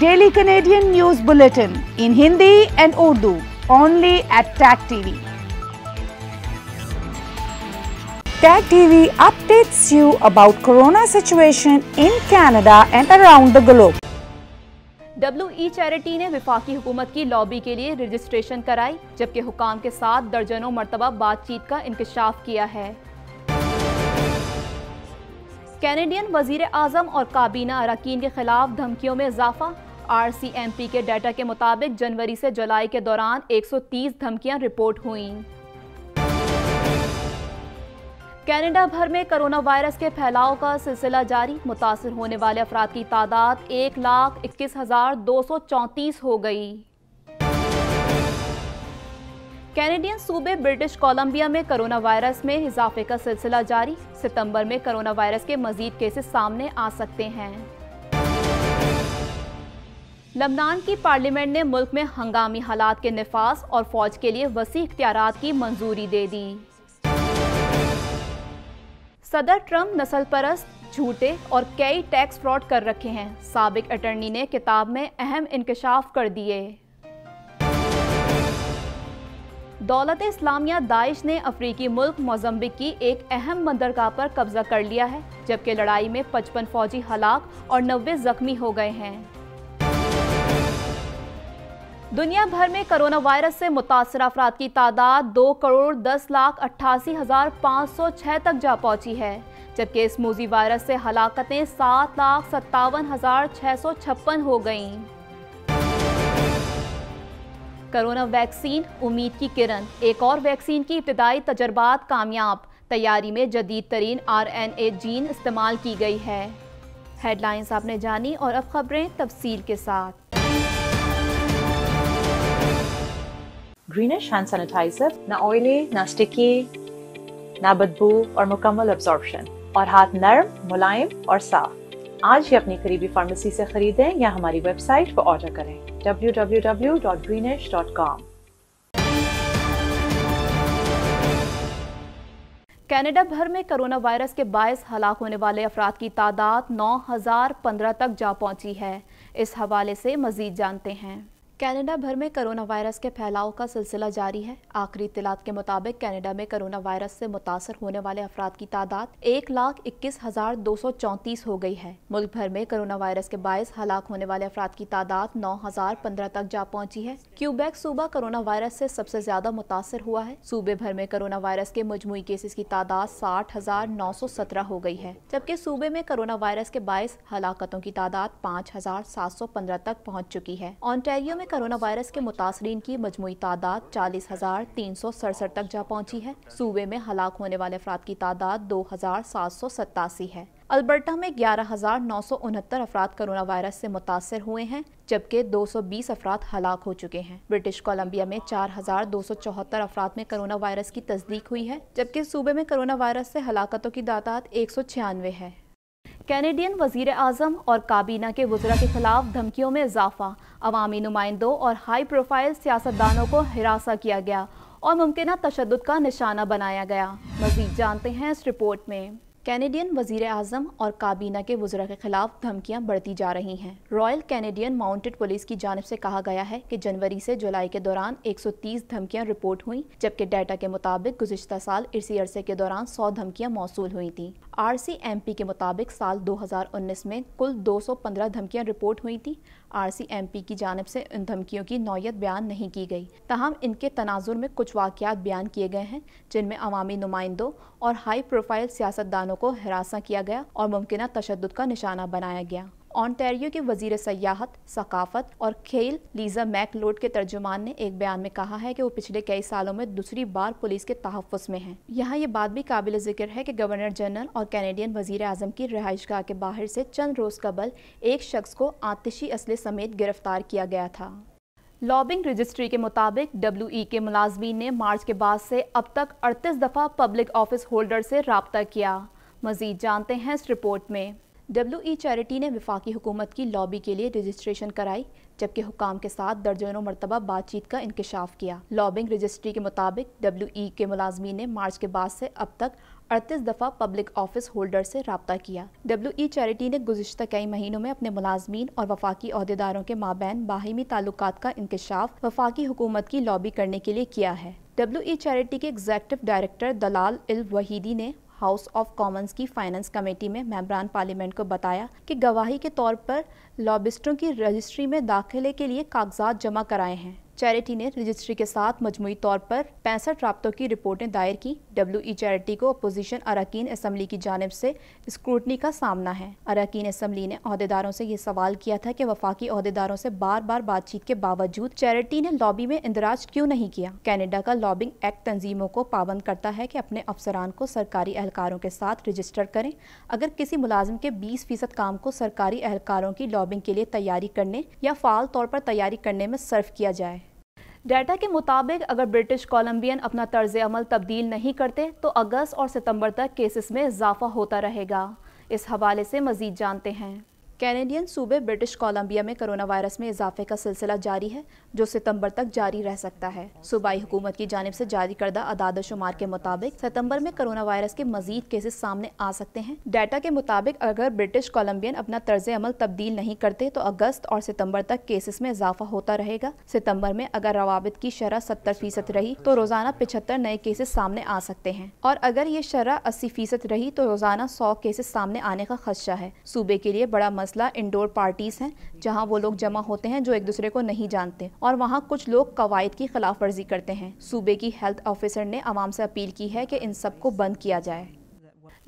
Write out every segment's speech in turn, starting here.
Daily Canadian news bulletin in Hindi and Urdu only at Tag TV Tag TV updates you about corona situation in Canada and around the globe. W charity e ने विफाकी हुकूमत की lobby के लिए registration कराई जबकि हुकाम के साथ दर्जनों मरतबा बातचीत का इंकशाफ किया है कैनेडियन वजीर आजम और काबीना अरकान के खिलाफ धमकियों में इजाफा आर सी एम पी के डाटा के मुताबिक जनवरी से जुलाई के दौरान 130 धमकियां रिपोर्ट हुई कनाडा भर में कोरोना वायरस के फैलाव का सिलसिला जारी मुतासर होने वाले अफराद की तादाद एक लाख इक्कीस हज़ार दो सौ चौंतीस हो गई कैनेडियन सूबे ब्रिटिश कोलंबिया में कोरोना वायरस में इजाफे का सिलसिला जारी सितंबर में कोरोना वायरस के मजीद केसेस सामने आ सकते हैं लबनान की पार्लियामेंट ने मुल्क में हंगामी हालात के नफाज और फौज के लिए वसी इख्तियार की मंजूरी दे दी सदर ट्रंप नस्ल परस्त झूठे और कई टैक्स फ्रॉड कर रखे हैं सबक अटर्नी ने किताब में अहम इंकशाफ कर दिए दौलत इस्लामिया दाइश ने अफ्रीकी मुल्क मोजम्बिक की एक अहम बंदरगाह पर कब्जा कर लिया है जबकि लड़ाई में 55 फौजी हलाक और 90 जख्मी हो गए हैं दुनिया भर में कोरोना वायरस से मुतासर अफराद की तादाद दो करोड़ दस लाख अट्ठासी हजार पाँच सौ छह तक जा पहुंची है जबकि इस मूजी वायरस से हलाकतें सात लाख सत्तावन हजार छः सौ छप्पन हो गईं। कोरोना वैक्सीन उम्मीद की किरण एक और वैक्सीन की इब्तदाई तजर्बात कामयाब तैयारी में जदीद तरीन आर एन ए जीन इस्तेमाल की गई है हेडलाइंस आपने जानी और अब खबरें तफसील के साथ ग्रीनिश हैंड सैनिटाइजर ना ऑयली ना स्टिकी ना बदबू और मुकम्मल अब्जॉर्बशन और हाथ नरम मुलायम और साफ आज ही अपनी करीबी फार्मेसी से खरीदें या हमारी वेबसाइट पर ऑर्डर करें www.greenish.com कनाडा भर में कोरोना वायरस के बायस हलाक होने वाले अफराद की तादाद नौ हजार पंद्रह तक जा पहुंची है इस हवाले से मजीद जानते हैं कनाडा भर में कोरोना वायरस के फैलाव का सिलसिला जारी है आखिरी इतलात के मुताबिक कनाडा में कोरोना वायरस से मुतासर होने वाले अफराद की तादाद एक लाख इक्कीस हजार दो सौ चौंतीस हो गई है मुल्क भर में कोरोना वायरस के बायस हलाक होने वाले अफराद की तादाद नौ हजार पंद्रह तक जा पहुंची है क्यूबेक सूबा कोरोना वायरस से सबसे ज्यादा मुतासर हुआ है सूबे भर में कोरोना वायरस के मजमू केसेस की तादाद साठ हजार नौ सौ सत्रह हो गई है जबकि सूबे में कोरोना वायरस के बायस हलाकतों की तादाद पाँच हजार सात सौ पंद्रह तक पहुँच चुकी है ऑनटेरियो में में कोरोना वायरस के मुतासरी की मजमू तादाद चालीस हज़ार तीन सौ सड़सठ तक जा पहुंची है सूबे में हलाक होने वाले अफराद की तादाद दो हज़ार सात सौ सतासी है अल्बर्टा में ग्यारह हज़ार नौ सौ उनहत्तर अफराद कोरोना वायरस से मुतासर हुए हैं जबकि बीस अफराद हलाक हो चुके हैं ब्रिटिश कोलंबिया में चार हज़ार दो सौ चौहत्तर अफराद में कोरोना वायरस की तस्दीक हुई है जबकि सूबे में कोरोना वायरस से हलाकतों की तादाद एक सौ छियानवे है कैनेडियन वजीर अजम और काबीना के वजरा के खिलाफ धमकियों में इजाफा अवामी नुमाइंदों और हाई प्रोफाइल सियासतदानों को हिरासा किया गया और मुमकिन तशद का निशाना बनाया गया मजीद जानते हैं इस रिपोर्ट में कैनेडियन वजीर अजम और काबीना के वजरा के खिलाफ धमकियां बढ़ती जा रही हैं रॉयल कैनेडियन माउंटेड पुलिस की जानब से कहा गया है कि जनवरी से जुलाई के दौरान 130 धमकियां रिपोर्ट हुई जबकि डाटा के मुताबिक गुजशत साल इसी अरसे के दौरान 100 धमकियां मौसू हुई थी आर सी एम पी के मुताबिक साल 2019 में कुल 215 धमकियां रिपोर्ट हुई थी आरसीएमपी की जानब से इन धमकियों की नौयत बयान नहीं की गई तहम इनके तनाजुर में कुछ वाक़ात बयान किए गए हैं जिनमें अवामी नुमाइंदों और हाई प्रोफाइल सियासतदानों को हरासा किया गया और मुमकिन तशद का निशाना बनाया गया ऑनटेरियो के वजीर सयाहत सकाफत और खेल लीजा मैकलोड के तर्जुमान ने एक बयान में कहा है कि वो पिछले कई सालों में दूसरी बार पुलिस के तहफ़ में हैं यहाँ ये बात भी काबिल जिक्र है कि गवर्नर जनरल और कैनेडियन वजीर अजम की रहायशगाह के बाहर से चंद रोज़ कबल एक शख्स को आतिशी असले समेत गिरफ्तार किया गया था लॉबिंग रजिस्ट्री के मुताबिक डब्ल्यू ई के मुलाजमीन ने मार्च के बाद से अब तक अड़तीस दफ़ा पब्लिक ऑफिस होल्डर से रबता किया मजीद जानते हैं इस रिपोर्ट में डब्ल्यू ई चैरिटी ने विफाकी हुकूमत की लॉबी के लिए रजिस्ट्रेशन कराई जबकि हुकाम के साथ दर्जनों मरतबा बातचीत का इंकशाफ किया लॉबिंग रजिस्ट्री के मुताबिक डब्ल्यू ई e के मुलाजमीन ने मार्च के बाद से अब तक अड़तीस दफ़ा पब्लिक ऑफिस होल्डर से रबता किया डब्ल्यू ई चैरिटी ने गुजशत कई महीनों में अपने मुलाजमीन और वफाकी अहदेदारों के माबैन बाहिमी ताल्लुक का इंकशाफ वफाकी हुकूमत की लॉबी करने के लिए किया है डब्ल्यू ई चैरिटी के executive director Dalal El Waheidi ने हाउस ऑफ कॉमन्स की फाइनेंस कमेटी में मेम्बरान पार्लियामेंट को बताया कि गवाही के तौर पर लॉबिस्टों की रजिस्ट्री में दाखिले के लिए कागजात जमा कराए हैं चैरिटी ने रजिस्ट्री के साथ मजमुई तौर पर पैंसठ रबतों की रिपोर्टें दायर की डब्ल्यू ई e चैरिटी को अपोजिशन अरकान असम्बली की जानब से स्क्रूटनी का सामना है अरकान असम्बली ने अहदेदारों से यह सवाल किया था कि वफाकी अहदेदारों से बार बार बातचीत के बावजूद चैरिटी ने लॉबी में इंदराज क्यों नहीं किया कैनेडा का लॉबिंग एक्ट तंजीमों को पाबंद करता है कि अपने अफसरान को सरकारी एहलकारों के साथ रजिस्टर करें अगर किसी मुलाजिम के बीस फीसद काम को सरकारी एहलकारों की लॉबिंग के लिए तैयारी करने या फाल तौर पर तैयारी करने में सर्व किया जाए डाटा के मुताबिक अगर ब्रिटिश कोलम्बियन अपना तर्ज अमल तब्दील नहीं करते तो अगस्त और सितंबर तक केसेस में इजाफा होता रहेगा इस हवाले से मज़ीद जानते हैं कैनेडियन सूबे ब्रिटिश कोलंबिया में कोरोना वायरस में इजाफे का सिलसिला जारी है जो सितंबर तक जारी रह सकता है सूबाई हुकूमत की जानब से जारी करदा अदाद शुमार के मुताबिक सितंबर में कोरोना वायरस के मजीद केसेस सामने आ सकते हैं डाटा के मुताबिक अगर ब्रिटिश कोलंबियन अपना तर्ज अमल तब्दील नहीं करते तो अगस्त और सितम्बर तक केसेस में इजाफा होता रहेगा सितम्बर में अगर रवाबित की शरह सत्तर फीसद रही तो रोजाना पिछहत्तर नए केसेस सामने आ सकते हैं और अगर ये शरह अस्सी फीसद रही तो रोजाना सौ केसेस सामने आने का खदशा है सूबे के लिए बड़ा मसला इंडोर पार्टीज़ हैं जहां वो लोग जमा होते हैं जो एक दूसरे को नहीं जानते और वहां कुछ लोग कवायद की खिलाफ वर्जी करते हैं सूबे की हेल्थ ऑफिसर ने आवाम से अपील की है कि इन सब को बंद किया जाए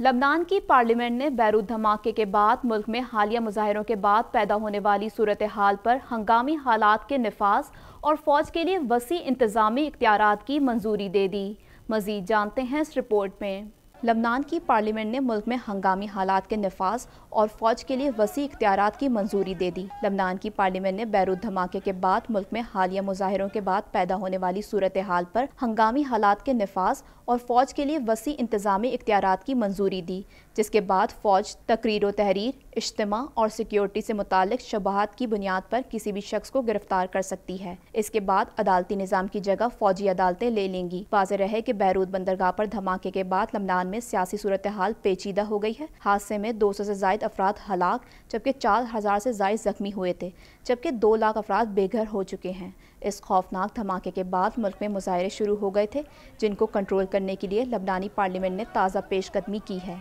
लबनान की पार्लियामेंट ने बैरूत धमाके के बाद मुल्क में हालिया मुजाहरों के बाद पैदा होने वाली सूरत हाल पर हंगामी हालात के नफाज और फौज के लिए वसी इंतजामी इख्तियार की मंजूरी दे दी मजीद जानते हैं इस रिपोर्ट में लबनान की पार्लियामेंट ने मुल्क में हंगामी हालात के नफाज और फौज के लिए वसी इख्तियार की मंजूरी दे दी लबनान की पार्लियामेंट ने बैरूत धमाके के बाद मुल्क में हालिया मुजाहरों के बाद पैदा होने वाली सूरत हाल पर हंगामी हालात के नफाज और फौज के लिए वसी इंतजामी इख्तियार की मंजूरी दी जिसके बाद फ़ौज तकरीर तहरीर इज्तम और सिक्योरिटी से मुतल शबाहत की बुनियाद पर किसी भी शख्स को गिरफ्तार कर सकती है इसके बाद अदालती निज़ाम की जगह फौजी अदालतें ले लेंगी वाज रहे की बैरूत बंदरगाह पर धमाके के बाद लमलान में सियासी सूरत हाल पेचीदा हो गई है हादसे में दो सौ से जायद अफराद हलाक जबकि चार हज़ार से जायद जख्मी हुए थे जबकि दो लाख अफराद बेघर हो चुके हैं इस खौफनाक धमाके के बाद मुल्क में मुजाहरे शुरू हो गए थे जिनको कंट्रोल करने के लिए लबनानी पार्लियामेंट ने ताज़ा पेशकदमी की है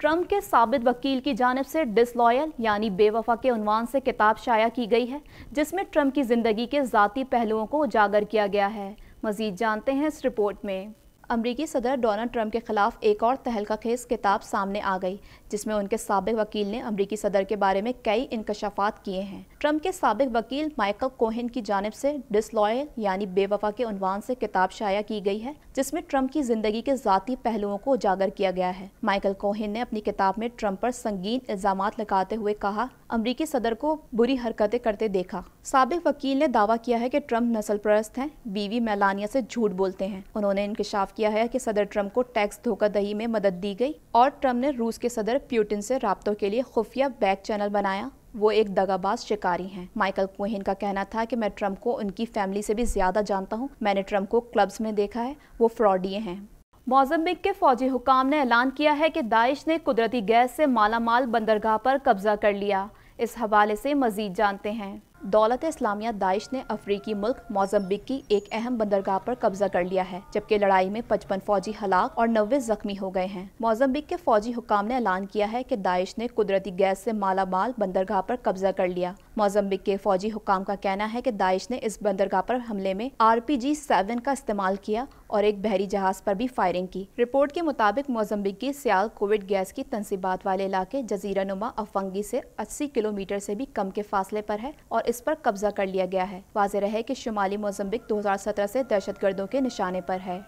ट्रंप के साबित वकील की जानब से डिसलॉयल यानी बेवफा के उनवान से किताब शाया की गई है जिसमें ट्रंप की ज़िंदगी के ज़ाती पहलुओं को उजागर किया गया है मज़ीद जानते हैं इस रिपोर्ट में अमरीकी सदर डोनाल्ड ट्रंप के खिलाफ एक और तहलका खेज किताब सामने आ गई जिसमें उनके सबक वकील ने अमरीकी सदर के बारे में कई इंकशाफात किए हैं ट्रंप के सबक वकील माइकल कोहन की जानब से डिसलॉयल यानी बेवफा के उनवान से किताब शाया की गई है जिसमें ट्रम्प की जिंदगी के जाती पहलुओं को उजागर किया गया है माइकल कोहन ने अपनी किताब में ट्रंप पर संगीन इल्जाम लगाते हुए कहा अमरीकी सदर को बुरी हरकतें करते देखा सबक वकील ने दावा किया है कि ट्रंप नस्ल प्रस्त हैं बीवी मेलानिया से झूठ बोलते हैं उन्होंने इंकशाफ किया है कि सदर ट्रंप को टैक्स धोखाधही में मदद दी गई और ट्रंप ने रूस के सदर प्यूटिन से रबतों के लिए खुफिया बैक चैनल बनाया वो एक दगाबाज शिकारी हैं माइकल कोहिन का कहना था कि मैं ट्रम्प को उनकी फैमिली से भी ज़्यादा जानता हूँ मैंने ट्रम्प को क्लब्स में देखा है वो फ्रॉडिए हैं मोजम्बिक के फौजी हुकाम ने ऐलान किया है कि दाइश ने कुदरती गैस से मालामाल बंदरगाह पर कब्जा कर लिया इस हवाले से मजीद जानते हैं दौलत इस्लामिया दाइश ने अफ्रीकी मुल्क मोजम्बिक की एक अहम बंदरगाह पर कब्जा कर लिया है जबकि लड़ाई में पचपन फौजी हलाक और नब्बे जख्मी हो गए हैं मोजम्बिक के फौजी हुकाम ने ऐलान किया है कि दाइश ने कुदरती गैस से मालामाल बंदरगाह पर कब्जा कर लिया मोजम्बिक के फौजी हुकाम का कहना है कि दाइश ने इस बंदरगाह पर हमले में आर पी जी सेवन का इस्तेमाल किया और एक बहरी जहाज पर भी फायरिंग की रिपोर्ट के मुताबिक मोजम्बिक की सियाल कोविड गैस की तनसीबात वाले इलाके जजीरा नुमा अफंगी से 80 किलोमीटर से भी कम के फासले पर है और इस पर कब्जा कर लिया गया है वाजह है कि शुमाली मोजम्बिक 2017 से दहशतगर्दों के निशाने पर है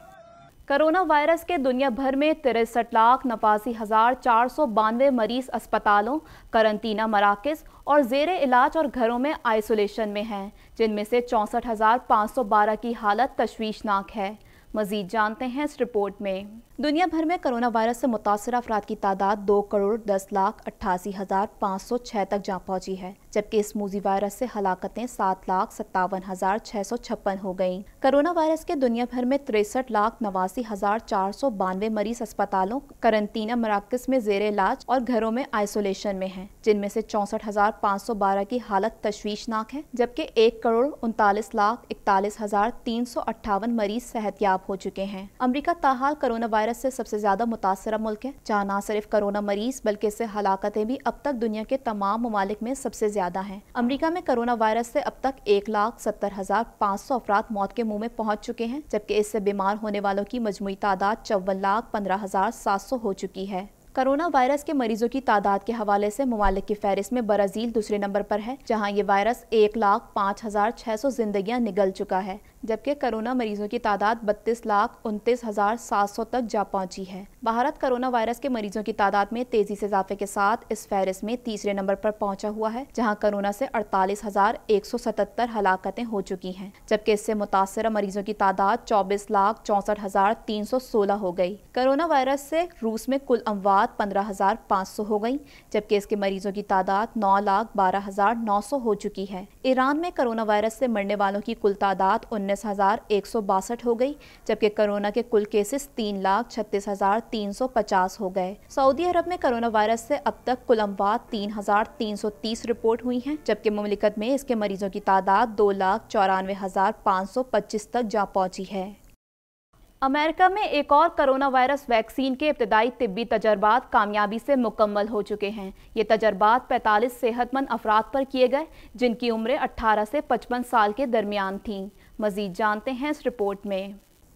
कोरोना वायरस के दुनिया भर में तिरसठ लाख नवासी हज़ार चार सौ बानवे मरीज अस्पतालों करंतना मराकज़ और जेर इलाज और घरों में आइसोलेशन में हैं जिनमें से चौंसठ हज़ार पाँच सौ बारह की हालत तशवीशनाक है मज़ीद जानते हैं इस रिपोर्ट में दुनिया भर में कोरोना वायरस से मुतासर अफराद की तादाद दो करोड़ दस लाख अट्ठासी हजार पाँच सौ छः तक जा पहुंची है जबकि इस मूजी वायरस से हलाकतें सात लाख सत्तावन हजार छः सौ छप्पन हो गयी कोरोना वायरस के दुनिया भर में तिरसठ लाख नवासी हजार चार सौ बानवे मरीज अस्पतालों करंतना मराकज में जेर इलाज और घरों में आइसोलेशन में है जिनमें से चौंसठ हजार पाँच सौ बारह की हालत तश्वीशनाक है जबकि एक करोड़ उनतालीस लाख इकतालीस हजार तीन सौ अट्ठावन मरीज सेहतियाब हो चुके हैं अमरीका ताहाल कोरोना वायरस से सबसे ज़्यादा मुतासर मुल्क है जहाँ न सिर्फ कोरोना मरीज बल्कि इससे हलाकतें भी अब तक दुनिया के तमाम ममालिक में सबसे ज़्यादा हैं अमरीका में कोरोना वायरस से अब तक एक लाख सत्तर हज़ार पाँच सौ अफराद मौत के मुँह में पहुँच चुके हैं जबकि इससे बीमार होने वालों की मजमू तादाद चौवन लाख पंद्रह हज़ार सात सौ हो चुकी है कोरोना वायरस के मरीजों की तादाद के हवाले से ममालिक की फहरिस्त में ब्राज़ील दूसरे नंबर पर है जहाँ ये वायरस एक लाख पाँच हज़ार छः सौ जिंदगियाँ निगल चुका है जबकि कोरोना मरीजों की तादाद बत्तीस लाख उनतीस हजार सात सौ तक जा पहुंची है भारत कोरोना वायरस के मरीजों की तादाद में तेजी से इजाफे के साथ इस फहरिस में तीसरे नंबर पर पहुंचा हुआ है जहां कोरोना से अड़तालीस हजार एक सौ सतहत्तर हलाकतें हो चुकी हैं जबकि इससे मुतासर मरीजों की तादाद चौबीस लाख चौसठ हजार तीन सौ सोलह हो गई कोरोना वायरस से रूस में कुल अमवात पंद्रह हजार पाँच सौ हो गई जबकि इसके मरीजों की तादाद नौ लाख बारह हजार नौ सौ हो चुकी है ईरान में कोरोना वायरस से मरने वालों की कुल तादाद उन्नीस उन्नीस हज़ार एक सौ बासठ हो गई जबकि कोरोना के कुल केसेस तीन लाख छत्तीस हज़ार तीन सौ पचास हो गए सऊदी अरब में कोरोना वायरस से अब तक कुल अमवात तीन हज़ार तीन सौ तीस रिपोर्ट हुई हैं जबकि ममलिकत में इसके मरीजों की तादाद दो लाख चौरानवे हज़ार पाँच सौ पच्चीस तक जा पहुँची है अमेरिका में एक और करोना वायरस वैक्सीन के इब्तदाई तबी तजर्बात कामयाबी से मुकम्मल हो चुके हैं ये तजर्बात 45 सेहतमंद अफराद पर किए गए जिनकी उम्रें 18 से 55 साल के दरमियान थीं मज़ीद जानते हैं इस रिपोर्ट में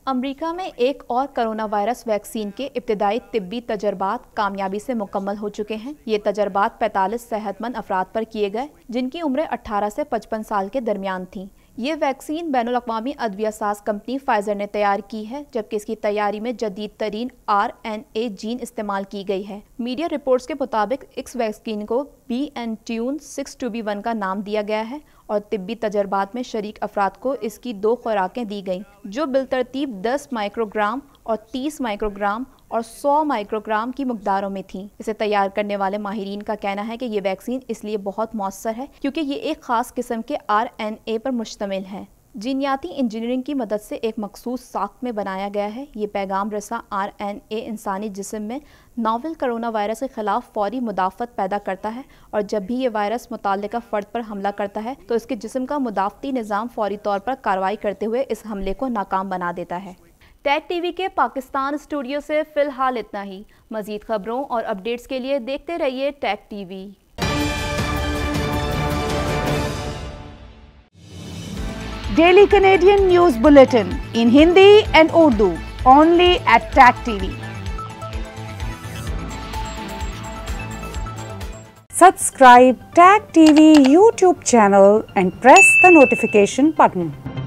अमेरिका में एक और करोना वायरस वैक्सीन के इब्तदाई तबी तजर्बात कामयाबी से मुकम्मल हो चुके हैं ये तजर्बात 45 सेहतमंद अफराद पर किए गए जिनकी उम्रें 18 से 55 साल के दरमियान थीं ये वैक्सीन बैन अवी अद्विया कंपनी फाइजर ने तैयार की है जबकि इसकी तैयारी में जदीद तरीन आर एन ए जीन इस्तेमाल की गई है मीडिया रिपोर्ट्स के मुताबिक इस वैक्सीन को B N T one six two B one का नाम दिया गया है और तिब्बी तजर्बात में शरीक अफराद को इसकी दो खुराकें दी गईं जो बिलतरतीब दस माइक्रोग्राम और तीस माइक्रोग्राम और 100 माइक्रोग्राम की मकदारों में थी इसे तैयार करने वाले माहरीन का कहना है कि ये वैक्सीन इसलिए बहुत मौसर है क्योंकि ये एक ख़ास किस्म के आर एन ए पर मुश्तमिल है जीनियाती इंजीनियरिंग की मदद से एक मखसूस साख्त में बनाया गया है ये पैगाम रसा आर एन ए इंसानी जिसम में नावल करोना वायरस के खिलाफ फौरी मुदाफ़त पैदा करता है और जब भी ये वायरस मुतल फ़र्द पर हमला करता है तो इसके जिसम का मुदाफ़ती निज़ाम फौरी तौर पर कार्रवाई करते हुए इस हमले को नाकाम बना देता है टैग टीवी के पाकिस्तान स्टूडियो से फिलहाल इतना ही मजीद खबरों और अपडेट्स के लिए देखते रहिए Tag TV daily Canadian news bulletin in Hindi and Urdu only at Tag TV Subscribe Tag TV YouTube channel and press the notification button.